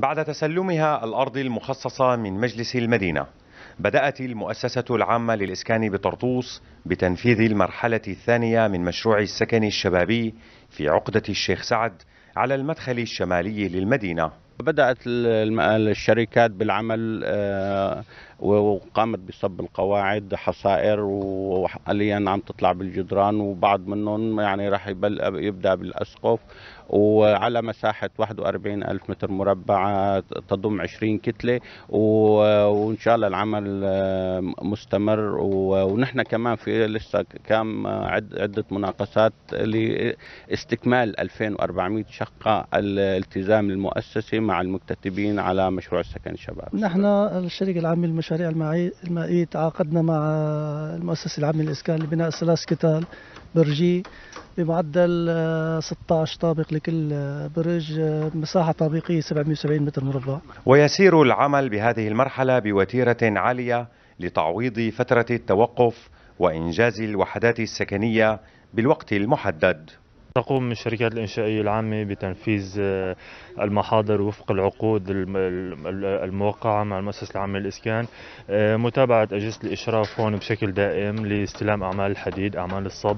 بعد تسلمها الأرض المخصصة من مجلس المدينة بدأت المؤسسة العامة للإسكان بطرطوس بتنفيذ المرحلة الثانية من مشروع السكن الشبابي في عقدة الشيخ سعد على المدخل الشمالي للمدينة بدأت الشركات بالعمل آه، وقامت بصب القواعد حصائر وحاليا عم تطلع بالجدران وبعض منهم يعني راح يبدا بالاسقف وعلى مساحه 41 الف متر مربع تضم 20 كتله وان شاء الله العمل آه، مستمر ونحن كمان في لسه كام عده مناقصات لاستكمال 2400 شقه الالتزام المؤسسه مع المكتتبين على مشروع السكن الشباب نحن الشريك العامة للمشاريع المائية تعاقدنا مع المؤسسة العامة للإسكان لبناء ثلاث كتال برجي بمعدل 16 طابق لكل برج مساحة طابقية 770 متر مربع ويسير العمل بهذه المرحلة بوتيرة عالية لتعويض فترة التوقف وإنجاز الوحدات السكنية بالوقت المحدد تقوم الشركات الإنشائية العامة بتنفيذ آه، المحاضر وفق العقود الموقعة مع المؤسسة العامة للإسكان آه، متابعة أجهزة الإشراف هون بشكل دائم لاستلام أعمال الحديد أعمال الصب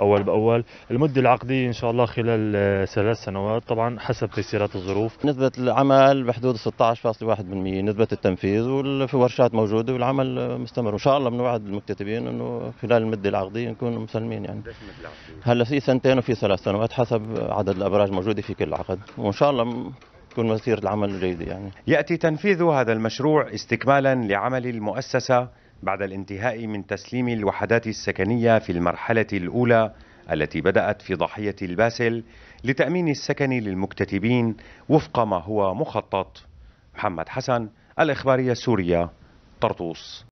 أول بأول المدة العقدية إن شاء الله خلال آه، ثلاث سنوات طبعا حسب تيسيرات الظروف نسبة العمل بحدود 16.1% نسبة التنفيذ وفي ورشات موجودة والعمل مستمر وإن شاء الله بنوعد المكتتبين أنه خلال المدة العقدية نكون مسلمين يعني هلا في سنتين وفي سنة ثلاث سنوات حسب عدد الابراج الموجوده في كل عقد وان شاء الله تكون مسيره العمل جيده يعني. ياتي تنفيذ هذا المشروع استكمالا لعمل المؤسسه بعد الانتهاء من تسليم الوحدات السكنيه في المرحله الاولى التي بدات في ضاحيه الباسل لتامين السكن للمكتتبين وفق ما هو مخطط. محمد حسن الاخباريه السوريه طرطوس